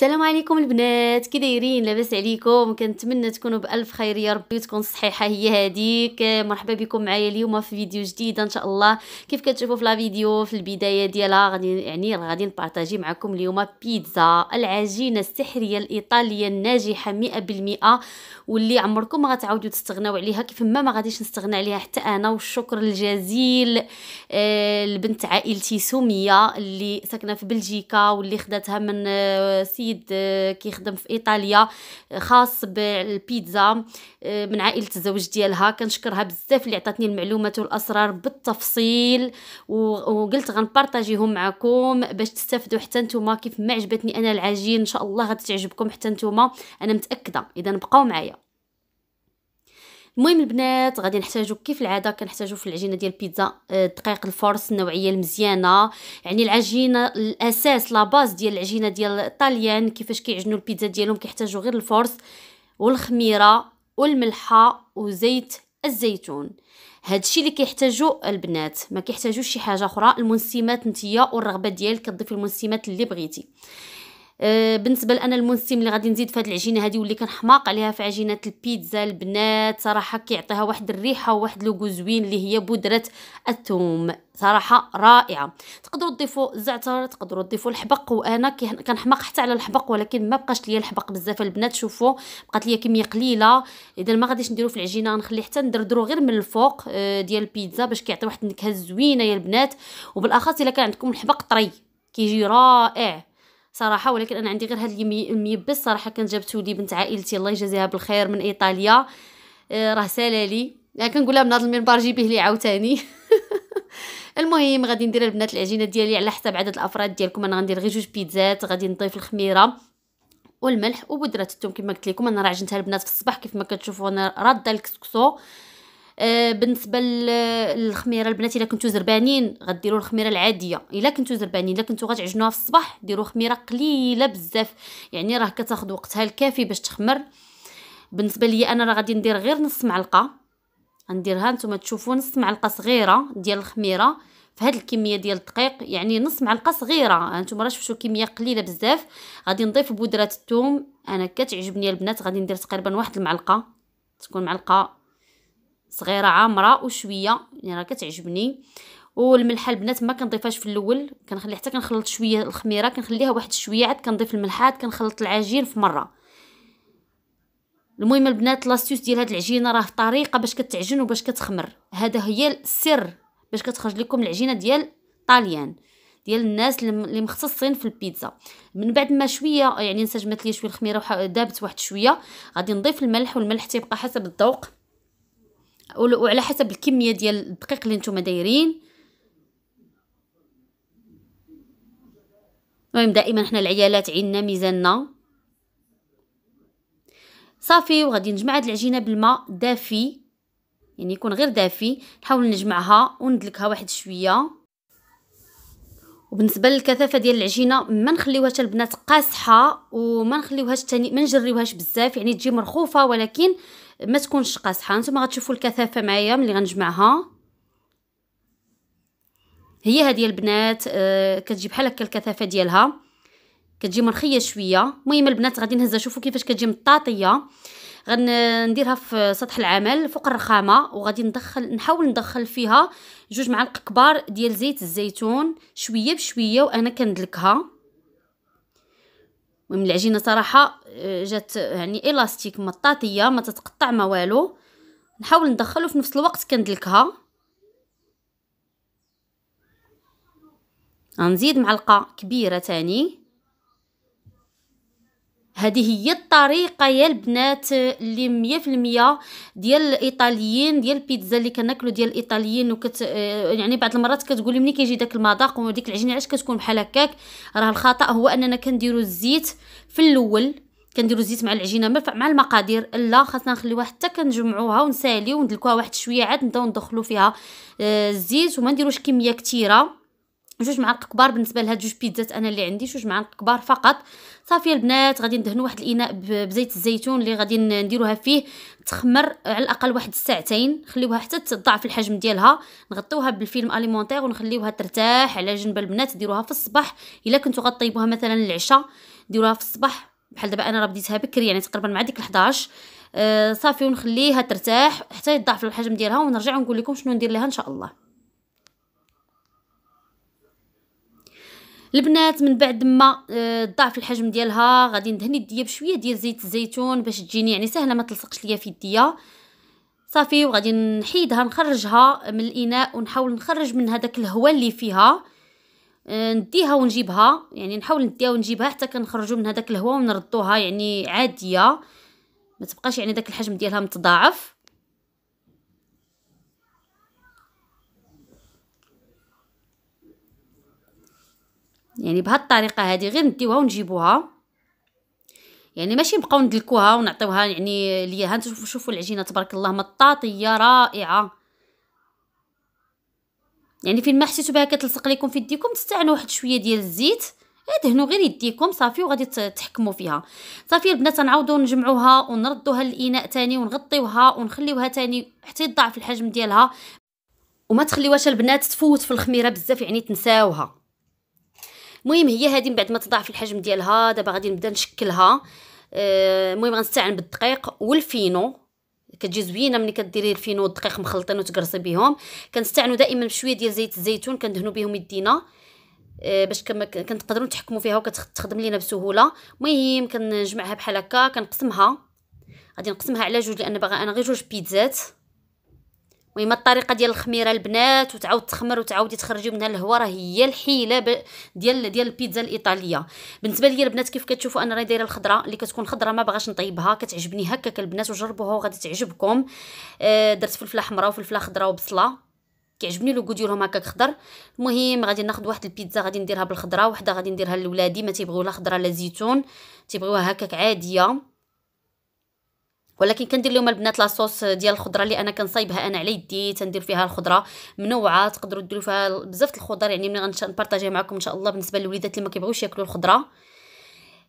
السلام عليكم البنات كي دايرين لاباس عليكم كنتمنى تكونوا بالف خير يا ربي وتكون صحيحه هي هذيك مرحبا بكم معايا اليوم في فيديو جديد ان شاء الله كيف كتشوفوا في لا فيديو في البدايه ديالها غادي يعني غادي نبارطاجي معكم اليوم بيتزا العجينه السحريه الايطاليه الناجحه 100% واللي عمركم ما غتعاودوا تستغناو عليها كيف ما ما غاديش نستغنى عليها حتى انا والشكر الجزيل آه، لبنت عائلتي سميه اللي ساكنه في بلجيكا واللي خداتها من آه، سي سيد آه، كيخدم في ايطاليا آه، خاص بالبيتزا آه، من عائله الزوج ديالها كنشكرها بزاف اللي عطاتني المعلومات والاسرار بالتفصيل وقلت غنبارطاجيهم معكم باش تستافدوا حتى نتوما كيف ما عجبتني انا العجين ان شاء الله غتعجبكم حتى نتوما انا متاكده اذا بقاو معايا المهم البنات غادي نحتاجو كيف العاده كنحتاجو في العجينه ديال البيتزا آه، دقيق الفورس النوعيه المزيانه يعني العجينه الاساس لا باز ديال العجينه ديال الطاليان كيفاش كيعجنوا البيتزا ديالهم كيحتاجو غير الفورس والخميره والملحه وزيت الزيتون هادشي اللي كيحتاجو البنات ما كيحتاجوش شي حاجه اخرى المنسمات نتيا والرغبه ديالك كتضيفي المنسمات اللي بغيتي آه، بالنسبه لأنا المنسم اللي غادي نزيد في هذه العجينه هذه واللي كنحماق عليها في عجينه البيتزا البنات صراحه كيعطيها واحد الريحه وواحد لوغو زوين اللي هي بودره الثوم صراحه رائعه تقدروا تضيفوا الزعتر تقدروا تضيفوا الحبق وانا كنحماق حتى على الحبق ولكن ما بقاش ليا الحبق بزاف البنات شوفوا بقات ليا كميه قليله اذا ما غاديش نديرو في العجينه غنخليه حتى ندردرو غير من الفوق آه، ديال البيتزا باش كيعطي واحد النكهه زوينه يا البنات وبالاخص الا كان عندكم الحبق طري كيجي رائع صراحه ولكن انا عندي غير هذا الميبس صراحه كان جابته لي بنت عائلتي الله يجازيها بالخير من ايطاليا آه، راه سالالي لي يعني كنقولها من هذا المنبر جيبيه لي عاوتاني المهم غادي ندير البنات العجينه ديالي على حساب عدد الافراد ديالكم انا غندير غير جوج بيتزات غادي نضيف الخميره والملح وبودره الثوم كما قلت لكم انا راه عجنتها البنات في الصباح كيف ما كتشوفوا انا راده الكسكسو آه، بالنسبه للخميره البنات الا كنتو زربانين غديروا الخميره العاديه الا كنتو زربانين الا كنتو غتعجنوها في الصباح ديروا خميره قليله بزاف يعني راه كتاخذ وقتها الكافي باش تخمر بالنسبه ليا انا راه غادي ندير غير نص معلقه غنديرها نتوما تشوفوا نص معلقه صغيره ديال الخميره في هذه الكميه ديال الدقيق يعني نص معلقه صغيره هانتوما راه شفتوا كميه قليله بزاف غادي نضيف بودره الثوم انا كتعجبني البنات غادي ندير تقريبا واحد المعلقه تكون معلقه صغيره عامره وشويه يعني راه كتعجبني والملحه البنات ما كنضيفهاش في الاول كنخلي حتى كنخلط شويه الخميره كنخليها واحد شويه عاد كنضيف الملح عاد كنخلط العجين في مره المهم البنات لاستيوس ديال هاد العجينه راه طريقه باش كتعجن وباش كتخمر هذا هي السر باش كتخرج لكم العجينه ديال طاليان ديال الناس اللي مختصين في البيتزا من بعد ما شويه يعني انسجمت لي شويه الخميره دابت واحد شويه غادي نضيف الملح والملح تيبقى حسب الذوق وعلى حسب الكميه ديال الدقيق اللي نتوما دايرين المهم دائما حنا العيالات عندنا ميزاننا صافي وغادي نجمع هاد العجينه بالماء دافي يعني يكون غير دافي نحاول نجمعها وندلكها واحد شويه وبالنسبه للكثافه ديال العجينه ما نخليوهاش البنات قاسحه وما نخليوهاش تاني ما نجريوهاش بزاف يعني تجي مرخوفه ولكن ما تكونش قاصحه نتوما غتشوفوا الكثافه معايا ملي غنجمعها هي هذه البنات آه كتجي بحال هكا الكثافه ديالها كتجي مرخيه شويه المهم البنات غادي نهزها شوفوا كيفاش كتجي مطاطيه غنديرها في سطح العمل فوق الرخامه وغادي ندخل نحاول ندخل فيها جوج معالق كبار ديال زيت الزيتون شويه بشويه وانا كندلكها المهم العجينه صراحه آه، جات آه، يعني الاستيك مطاطيه ما تتقطع ما والو نحاول ندخل في نفس الوقت كندلكها غنزيد معلقه كبيره تاني هذه هي الطريقه يا البنات اللي مية في المية ديال الايطاليين ديال البيتزا اللي كناكلو ديال الايطاليين وكت آه، يعني بعض المرات كتقولي مني كيجي داك المذاق وديك العجينه علاش كتكون بحال هكاك راه الخطا هو اننا كنديرو الزيت في الاول كنديرو الزيت مع العجينه مع المقادير لا خاصنا نخليوها حتى كنجمعوها ونساليو وندلكوها واحد شويه عاد نبداو ندخلو فيها آه، الزيت وما نديروش كميه كثيره جوج معالق كبار بالنسبه لهاد جوج بيتزات انا اللي عندي جوج معالق كبار فقط صافي البنات غادي ندهنوا واحد الاناء بزيت الزيتون اللي غادي نديروها فيه تخمر على الاقل واحد الساعتين خليوها حتى تضعف الحجم ديالها نغطيوها بالفيلم اليمونتير ونخليوها ترتاح على جنب البنات ديروها في الصباح الا كنتو غطيبوها مثلا العشاء ديروها في الصباح بحال دابا انا راه بديتها بكري يعني تقريبا مع ديك 11 آه، صافي ونخليها ترتاح حتى يضعف الحجم ديالها ونرجع ونقول لكم شنو ندير لها ان شاء الله البنات من بعد ما آه، ضعف الحجم ديالها غادي ندهن يديا بشويه ديال زيت الزيتون باش تجيني يعني سهله ما تلصقش ليا في يديا صافي وغادي نحيدها نخرجها من الاناء ونحاول نخرج من هذاك الهواء اللي فيها آه، نديها ونجيبها يعني نحاول نديها ونجيبها حتى كنخرجوا من هذاك الهواء ونردوها يعني عاديه ما تبقاش يعني داك الحجم ديالها متضاعف يعني بهالطريقه هذه غير نديوها ونجيبوها يعني ماشي نبقاو ندلكوها ونعطيوها يعني ليها هانتوما شوفوا العجينه تبارك الله مطاطيه رائعه يعني فين ما حسيتوا بها كتلصق لكم في يديكم تستعنوا واحد شويه ديال الزيت ادهنوا غير يديكم صافي وغادي تحكموا فيها صافي البنات نعاودوا نجمعوها ونردوها للاناء تاني ونغطيوها ونخليوها تاني حتى يضاعف الحجم ديالها وما تخليوهاش البنات تفوت في الخميره بزاف يعني تنساوها المهم هي هذه من بعد ما تضاعف الحجم ديالها دابا غادي نبدا نشكلها آه، المهم غنستعن بالدقيق والفينو كتجي زوينه ملي كديري الفينو والدقيق مخلطين وتقرصي بهم كنستعنوا دائما بشويه ديال زيت الزيتون كندهنوا بهم يدينا آه، باش كنقدروا نتحكموا فيها وكتخدم لينا بسهوله المهم كنجمعها بحال هكا كنقسمها غادي نقسمها على جوج لان باغا انا غير جوج بيتزات المهم الطريقه ديال الخميره البنات وتعاود تخمر وتعاودي تخرجي منها الهواء راه هي الحيله ب... ديال ديال البيتزا الايطاليه بالنسبه ليا البنات كيف كتشوفوا انا راه دايره الخضره اللي كتكون خضره ما باغاش نطيبها كتعجبني هكاك البنات وجربوها وغادي تعجبكم آه درت فلفله حمراء وفلفله خضراء وبصله كيعجبني لو ديالهم هكاك خضر المهم غادي ناخذ واحد البيتزا غادي نديرها بالخضره وحده غادي نديرها لولادي ما تيبغيو لا خضره لا زيتون تيبغيوها هكاك عاديه ولكن كندير لهم البنات لاصوص ديال الخضره اللي انا كنصايبها انا على يدي تندير فيها الخضره منوعه تقدروا ديروا فيها بزاف الخضر يعني ملي غنبارطاجيها معكم ان شاء الله بالنسبه للوليدات اللي ما كيبغيوش ياكلوا الخضره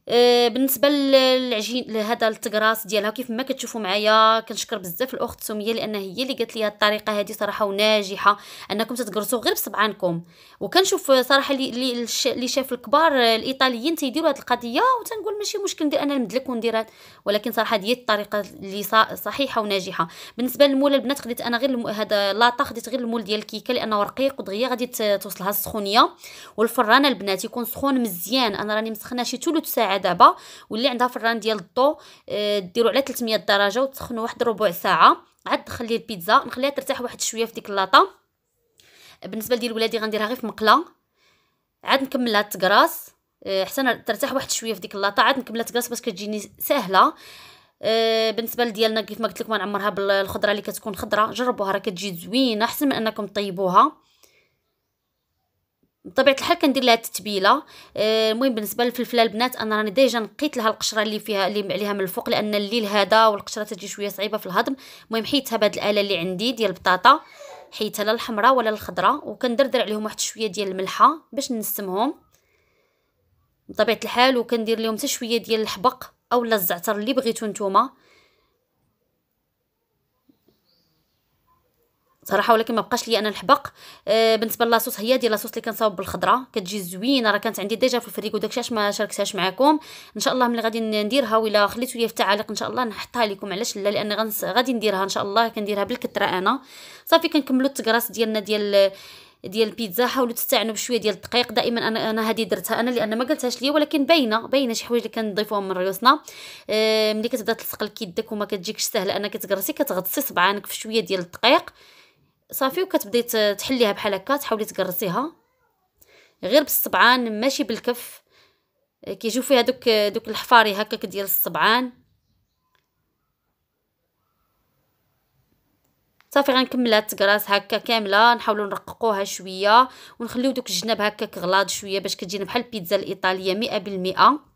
آه، بالنسبه للعجين لهذا التقراص ديالها كيف ما كتشوفوا معايا كنشكر بزاف الاخت سميه لان هي اللي قالت لي هاد الطريقه هذه صراحه وناجحه انكم تتقرصوا غير بصبعانكم وكنشوف صراحه اللي اللي شاف الكبار آه، الايطاليين تيديروا هاد القضيه وتنقول ماشي مشكل ندير انا المدلك وندير ولكن صراحه هي الطريقه اللي صحيحه وناجحه بالنسبه للمول البنات خديت انا غير هذا لاطا خديت غير المول ديال الكيكه لانه رقيق ودغيا غادي توصلها السخونيه والفران البنات يكون سخون مزيان انا راني مسخناه شي ثلث ساعه ساعه دابا واللي عندها فران ديال الضو آه، ديروا على 300 درجه وتسخنوا واحد ربع ساعه عاد تخلي البيتزا نخليها ترتاح واحد شويه في ديك اللاطه بالنسبه لديال ولادي غنديرها غير في مقله عاد نكملها تقراص آه، حتى ترتاح واحد شويه في ديك اللاطه عاد نكملها تقراص باش كتجيني ساهله آه، بالنسبه لديالنا كيف ما قلت لكم نعمرها بالخضره اللي كتكون خضره جربوها راه كتجي زوينه احسن من انكم طيبوها بطبيعه الحال كندير لها التتبيله آه، المهم بالنسبه للفلفله البنات انا راني ديجا نقيت لها القشره اللي فيها اللي عليها من الفوق لان الليل هذا والقشره تجي شويه صعيبه في الهضم المهم حيتها بهاد الاله اللي عندي ديال البطاطا حيتها لا الحمراء ولا الخضراء وكندردر عليهم واحد شويه ديال الملحه باش نسمهم بطبيعه الحال وكندير لهم حتى شويه ديال الحبق اولا الزعتر اللي بغيتو نتوما صراحه ولكن ما بقاش لي انا الحبق آه بالنسبه لاصوص هي ديال لاصوص اللي كنصاوب بالخضره كتجي زوينه راه كانت عندي ديجا في الفريكو داكشي علاش ما شاركتهاش معكم ان شاء الله ملي غادي نديرها ولا خليتو لي في التعاليق ان شاء الله نحطها لكم علاش لا لان غادي نديرها ان شاء الله كنديرها بالكثره انا صافي كنكملوا التكراس ديالنا ديال ديال البيتزا حاولوا تستعنوا بشويه ديال الدقيق دائما انا انا هذه درتها انا لان ما قلتهاش ليا ولكن باينه باينه شي حوايج اللي كنضيفوهم من ريوسنا آه، ملي كتبدا تلصق لك يدك وما كتجيكش سهله انك تقرصي كتغطسي صبعانك في شويه ديال الدقيق صافي وكتبدي تحليها بحال هكا تحاولي تقرصيها غير بالصبعان ماشي بالكف آه، كيجيو فيها دوك آه، دوك الحفاري هكاك ديال الصبعان صافي غنكملها التكراس هكا كامله نحاولوا نرققوها شويه ونخليو دوك الجناب هكاك غلاض شويه باش كتجينا بحال البيتزا الايطاليه مئة بالمئة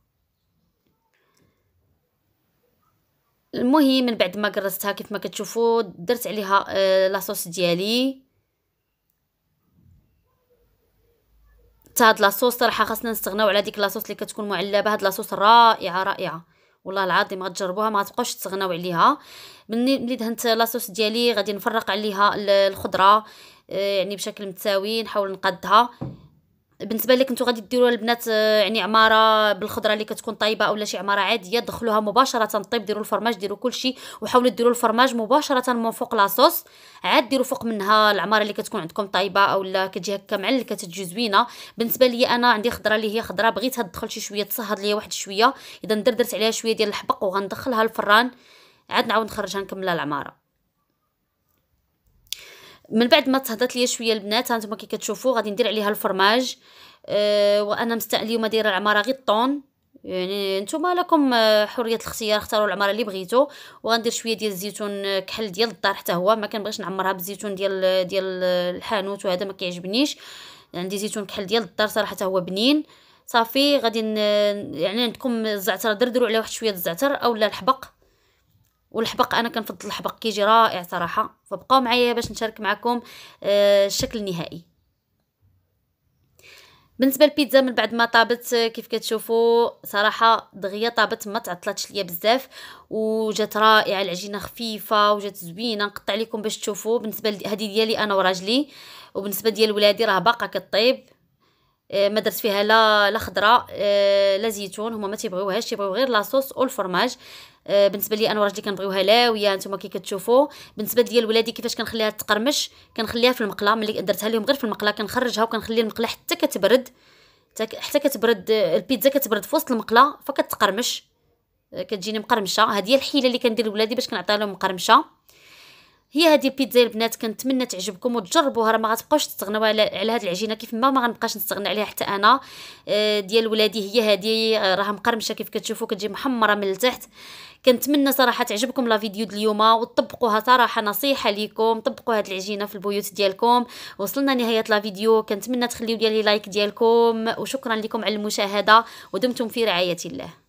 المهم من بعد ما قرصتها كيف ما كتشوفوا درت عليها آه لاصوص ديالي تا هاد لاصوص صراحه خاصنا نستغناو على ديك لاصوص اللي كتكون معلبه هاد لاصوص رائعه رائعه والله العظيم غتجربوها ما تبقاوش تستغناو عليها ملي ملي دهنت لاصوص ديالي غادي نفرق عليها الخضره آه يعني بشكل متساوي نحاول نقادها بالنسبه لك انتم غادي ديروا البنات آه، يعني عماره بالخضره اللي كتكون طايبه اولا شي عماره عاديه دخلوها مباشره طيب ديروا الفرماج ديروا كل شيء وحاولوا ديروا الفرماج مباشره من فوق لاصوص عاد ديروا فوق منها العماره اللي كتكون عندكم طايبه اولا كتجي هكا معلكه كتجي زوينه بالنسبه لي انا عندي خضره اللي هي خضره بغيتها تدخل شي شويه تصهد ليا واحد شويه اذا درت عليها شويه ديال الحبق وغندخلها الفران عاد نعاود نخرجها نكملها العماره من بعد ما تهضرت ليا شويه البنات هانتوما كي كتشوفوا غادي ندير عليها الفرماج أه، وانا مست اليوم دايره العماره غير الطون يعني نتوما لكم أه، حريه الاختيار اختاروا العماره اللي بغيتو وغندير شويه ديال الزيتون أه، كحل ديال الدار حتى هو ما كنبغيش نعمرها بالزيتون ديال ديال الحانوت وهذا ما كيعجبنيش عندي زيتون كحل ديال الدار صراحه هو بنين صافي غادي يعني عندكم الزعتر دردروا عليه واحد شويه الزعتر اولا الحبق والحبق انا كنفضل الحبق كيجي رائع صراحه فبقاو معايا باش نشارك معكم آه، الشكل النهائي بالنسبه للبيتزا من بعد ما طابت آه، كيف كتشوفوا صراحه دغيا طابت ما تعطلاتش ليا بزاف وجات رائعه العجينه خفيفه وجات زوينه نقطع لكم باش تشوفوا بالنسبه هذه ديالي انا وراجلي وبالنسبه ديال ولادي راه باقا كطيب آه، ما درت فيها لا لا خضره آه، لا زيتون هما ما تيبغيوهاش تيبغيو غير لاصوص او الفرماج آه، بالنسبه لي انا وراجلي كنبغيوها لاويه نتوما كي كتشوفوا بالنسبه ديال ولادي كيفاش كنخليها تقرمش كنخليها في المقله ملي درتها لهم غير في المقله كنخرجها وكنخلي المقله حتى كتبرد حتى كتبرد البيتزا كتبرد في وسط المقله فكتقرمش كتجيني مقرمشه هذه هي الحيله اللي كندير لولادي باش كنعطيها لهم مقرمشه هي هذه البيتزا البنات كنتمنى تعجبكم وتجربوها راه ما غتبقاوش تستغناو على على هذه العجينه كيف ما ما غنبقاش نستغنى عليها حتى انا آه، ديال ولادي هي هذه آه، راه مقرمشه كيف كتشوفوا كتجي محمره من التحت كنتمنى صراحه تعجبكم لا فيديو اليوم وتطبقوها صراحه نصيحه ليكم طبقوا هذه العجينه في البيوت ديالكم وصلنا نهايه لا فيديو كنتمنى تخليو لي لايك ديالكم وشكرا لكم على المشاهده ودمتم في رعايه الله